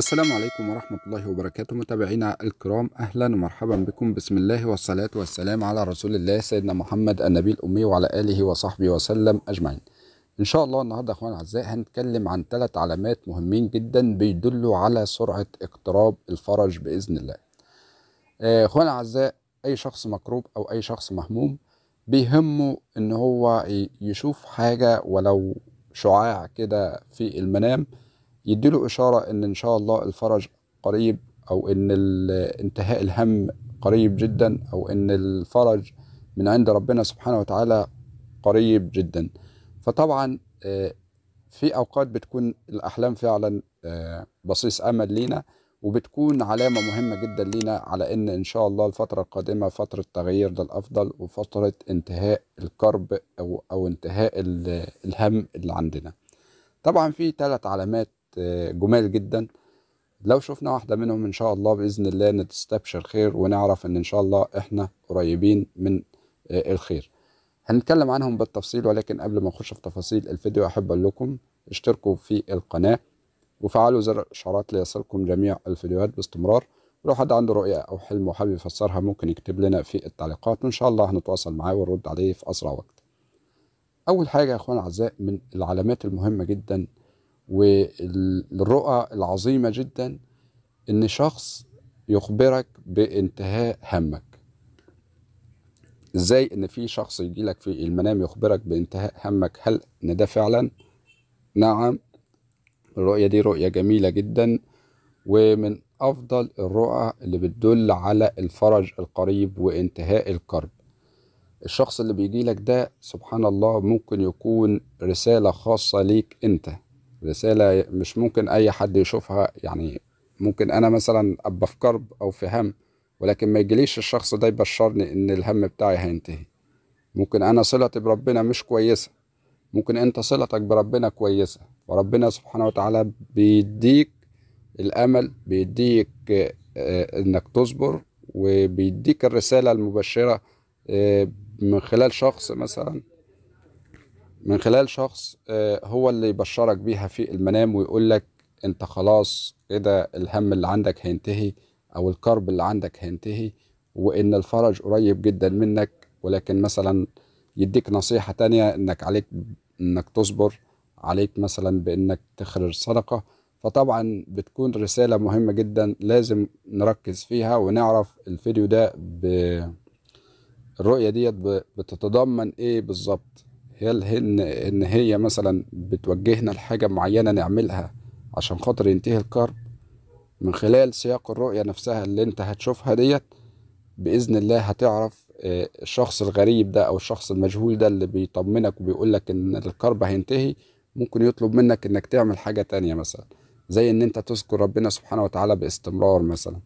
السلام عليكم ورحمة الله وبركاته متابعينا الكرام أهلا ومرحبا بكم بسم الله والصلاة والسلام على رسول الله سيدنا محمد النبي الأمي وعلى آله وصحبه وسلم أجمعين إن شاء الله النهاردة أخوان الأعزاء هنتكلم عن ثلاث علامات مهمين جدا بيدلوا على سرعة اقتراب الفرج بإذن الله آه، أخوان الأعزاء أي شخص مكروب أو أي شخص مهموم بيهمه إن هو يشوف حاجة ولو شعاع كده في المنام يديله إشارة إن إن شاء الله الفرج قريب أو إن انتهاء الهم قريب جدا أو إن الفرج من عند ربنا سبحانه وتعالى قريب جدا فطبعا آه، في أوقات بتكون الأحلام فعلا آه، بصيص أمل لينا وبتكون علامة مهمة جدا لينا على إن إن شاء الله الفترة القادمة فترة تغيير للأفضل وفترة انتهاء الكرب أو أو انتهاء الهم اللي عندنا. طبعا في ثلاث علامات جمال جدا لو شفنا واحدة منهم إن شاء الله بإذن الله نستبشر خير ونعرف إن إن شاء الله إحنا قريبين من آه، الخير هنتكلم عنهم بالتفصيل ولكن قبل ما نخش في تفاصيل الفيديو أحب أقول لكم اشتركوا في القناة وفعلوا زر الإشعارات ليصلكم جميع الفيديوهات باستمرار ولو حد عنده رؤية أو حلم وحابب يفسرها ممكن يكتب لنا في التعليقات وإن شاء الله هنتواصل معاه ونرد عليه في أسرع وقت أول حاجة يا أخوان أعزاء من العلامات المهمة جدا والرؤى العظيمة جدا إن شخص يخبرك بانتهاء همك ازاي ان في شخص يجي لك في المنام يخبرك بانتهاء همك هل ان ده فعلا نعم الرؤية دي رؤية جميلة جدا ومن افضل الرؤى اللي بتدل على الفرج القريب وانتهاء الكرب الشخص اللي بيجي لك ده سبحان الله ممكن يكون رسالة خاصة ليك انت رسالة مش ممكن أي حد يشوفها يعني ممكن أنا مثلا أبقى في كرب أو في هم ولكن ما يجليش الشخص ده يبشرني إن الهم بتاعي هينتهي ممكن أنا صلتي بربنا مش كويسة ممكن أنت صلتك بربنا كويسة فربنا سبحانه وتعالى بيديك الأمل بيديك آه، إنك تصبر وبيديك الرسالة المبشرة آه، من خلال شخص مثلا من خلال شخص آه، هو اللي يبشرك بيها في المنام ويقول لك انت خلاص كده ايه الهم اللي عندك هينتهي او الكرب اللي عندك هينتهي وان الفرج قريب جدا منك ولكن مثلا يديك نصيحة تانية انك عليك انك تصبر عليك مثلا بانك تخرج صدقة فطبعا بتكون رسالة مهمة جدا لازم نركز فيها ونعرف الفيديو ده ب الرؤية ديت بتتضمن ايه بالظبط هل هن ان هي مثلا بتوجهنا لحاجه معينه نعملها عشان خاطر ينتهي الكرب من خلال سياق الرؤيه نفسها اللي انت هتشوفها ديت باذن الله هتعرف آه، الشخص الغريب ده او الشخص المجهول ده اللي بيطمنك وبيقولك ان الكرب هينتهي ممكن يطلب منك انك تعمل حاجه تانية مثلا زي ان انت تذكر ربنا سبحانه وتعالى باستمرار مثلا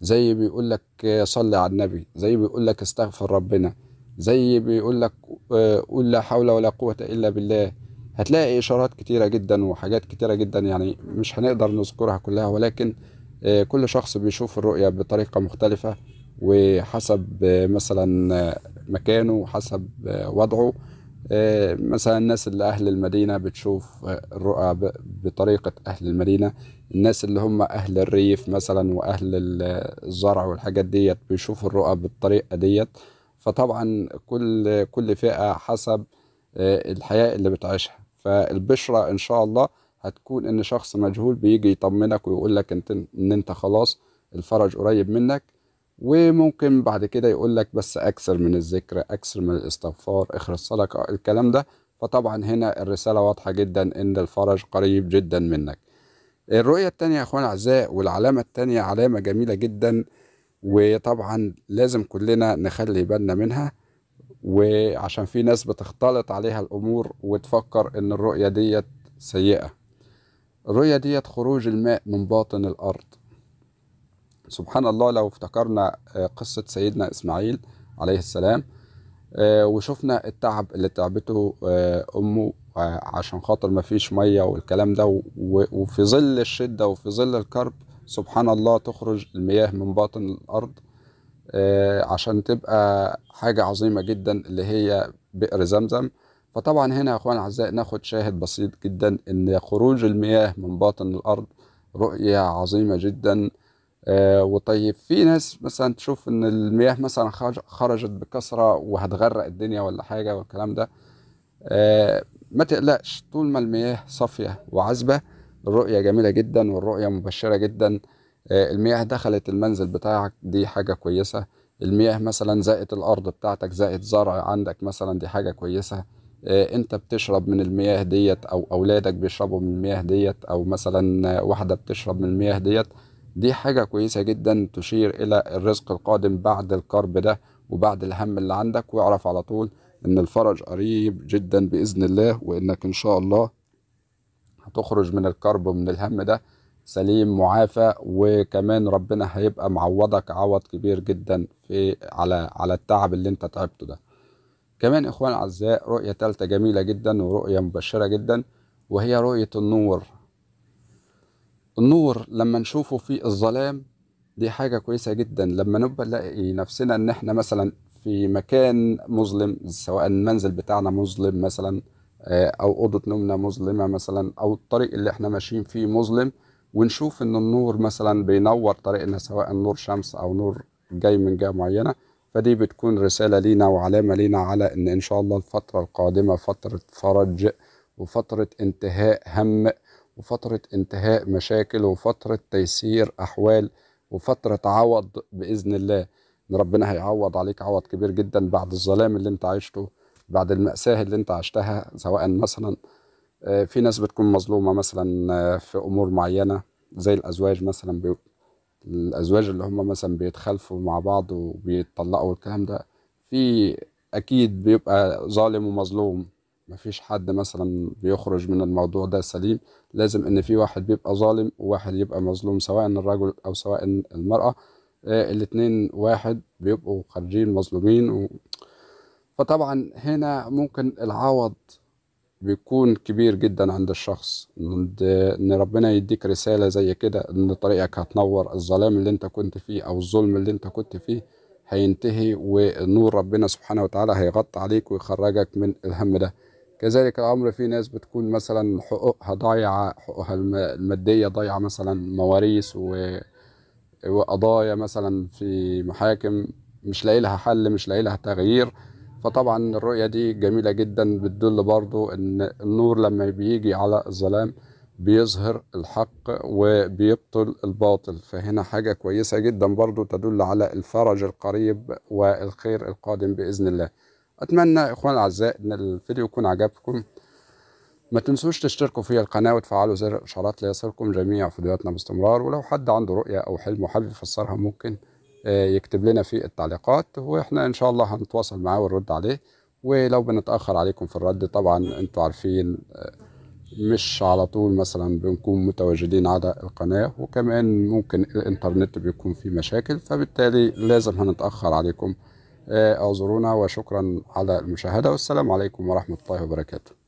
زي بيقولك آه، صلي على النبي زي بيقولك استغفر ربنا زي بيقول لك آه، قول لا حول ولا قوة إلا بالله هتلاقي إشارات كتيرة جدا وحاجات كتيرة جدا يعني مش هنقدر نذكرها كلها ولكن آه، كل شخص بيشوف الرؤية بطريقة مختلفة وحسب آه، مثلا مكانه وحسب وضعه مثلا الناس اللي أهل المدينة بتشوف الرؤى بطريقة أهل المدينة الناس اللي هم أهل الريف مثلا وأهل الزرع والحاجات ديت بيشوفوا الرؤى بالطريقة ديت فطبعا كل كل فئه حسب آه، الحياه اللي بتعيشها فالبشره ان شاء الله هتكون ان شخص مجهول بيجي يطمنك ويقول لك انت ان انت خلاص الفرج قريب منك وممكن بعد كده يقول لك بس اكثر من الذكر اكثر من الاستغفار اخر الصلاه الكلام ده فطبعا هنا الرساله واضحه جدا ان الفرج قريب جدا منك الرؤيه الثانيه يا اخوان اعزاء والعلامه الثانيه علامه جميله جدا وطبعا لازم كلنا نخلي بالنا منها وعشان في ناس بتختلط عليها الأمور وتفكر إن الرؤية ديت سيئة الرؤية ديت خروج الماء من باطن الأرض سبحان الله لو افتكرنا آه، قصة سيدنا إسماعيل عليه السلام آه، وشفنا التعب اللي تعبته آه، أمه عشان خاطر مفيش مية والكلام ده وفي ظل الشدة وفي ظل الكرب سبحان الله تخرج المياه من باطن الأرض آه، عشان تبقى حاجة عظيمة جدا اللي هي بئر زمزم فطبعا هنا يا اخوان اعزائي ناخد شاهد بسيط جدا ان خروج المياه من باطن الارض رؤية عظيمة جدا آه، وطيب في ناس مثلا تشوف ان المياه مثلا خرجت بكثرة وهتغرق الدنيا ولا حاجة والكلام ده آه، ما تقلقش طول ما المياه صافية وعذبة الرؤية جميلة جدا والرؤية مبشرة جدا آه، المياه دخلت المنزل بتاعك دي حاجة كويسة المياه مثلا زائت الأرض بتاعتك زائت زرع عندك مثلا دي حاجة كويسة آه، انت بتشرب من المياه ديت او اولادك بيشربوا من المياه ديت او مثلا واحدة بتشرب من المياه ديت دي حاجة كويسة جدا تشير الى الرزق القادم بعد الكرب ده وبعد الهم اللي عندك واعرف على طول ان الفرج قريب جدا بإذن الله وانك ان شاء الله هتخرج من الكرب ومن الهم ده سليم معافى وكمان ربنا هيبقى معوضك عوض كبير جدا في على على التعب اللي انت تعبته ده كمان اخوان اعزاء رؤية تالتة جميلة جدا ورؤية مبشرة جدا وهي رؤية النور النور لما نشوفه في الظلام دي حاجة كويسة جدا لما نبقى نلاقي نفسنا ان احنا مثلا في مكان مظلم سواء المنزل بتاعنا مظلم مثلا آه، او اوضه نومنا مظلمه مثلا او الطريق اللي احنا ماشيين فيه مظلم ونشوف ان النور مثلا بينور طريقنا سواء نور شمس او نور جاي من جهه معينه فدي بتكون رساله لينا وعلامه لينا على ان ان شاء الله الفتره القادمه فتره فرج وفتره انتهاء هم وفتره انتهاء مشاكل وفتره تيسير احوال وفتره عوض باذن الله ان ربنا هيعوض عليك عوض كبير جدا بعد الظلام اللي انت عشته بعد المأساة اللي انت عشتها سواء مثلا آه، في ناس بتكون مظلومة مثلا آه، في أمور معينة زي الأزواج مثلا بي... الأزواج اللي هم مثلا بيتخالفوا مع بعض وبيتطلقوا والكلام ده في أكيد بيبقى ظالم ومظلوم مفيش حد مثلا بيخرج من الموضوع ده سليم لازم ان في واحد بيبقى ظالم وواحد يبقى مظلوم سواء الرجل او سواء المرأة آه، الاتنين واحد بيبقوا خارجين مظلومين و... فطبعا هنا ممكن العوض بيكون كبير جدا عند الشخص ان ربنا يديك رساله زي كده ان طريقك هتنور الظلام اللي انت كنت فيه او الظلم اللي انت كنت فيه هينتهي ونور ربنا سبحانه وتعالى هيغطي عليك ويخرجك من الهم ده كذلك الامر في ناس بتكون مثلا حقوقها ضايعه حقوقها الماديه ضايعه مثلا مواريث و... وقضايا مثلا في محاكم مش لاقي لها حل مش لاقي لها تغيير فطبعا الرؤية دي جميلة جدا بتدل برضو ان النور لما بيجي على الظلام بيظهر الحق وبيبطل الباطل فهنا حاجة كويسة جدا برضو تدل على الفرج القريب والخير القادم بإذن الله أتمنى إخوان الأعزاء إن الفيديو يكون عجبكم ما تنسوش تشتركوا في القناة وتفعلوا زر الإشعارات ليصلكم جميع فيديوهاتنا باستمرار ولو حد عنده رؤية أو حلم وحابب يفسرها ممكن آه، يكتب لنا في التعليقات واحنا ان شاء الله هنتواصل معاه ونرد عليه ولو بنتاخر عليكم في الرد طبعا انتوا عارفين آه، مش على طول مثلا بنكون متواجدين على القناة وكمان ممكن الانترنت بيكون فيه مشاكل فبالتالي لازم هنتأخر عليكم آه، اعذرونا وشكرا على المشاهدة والسلام عليكم ورحمة الله وبركاته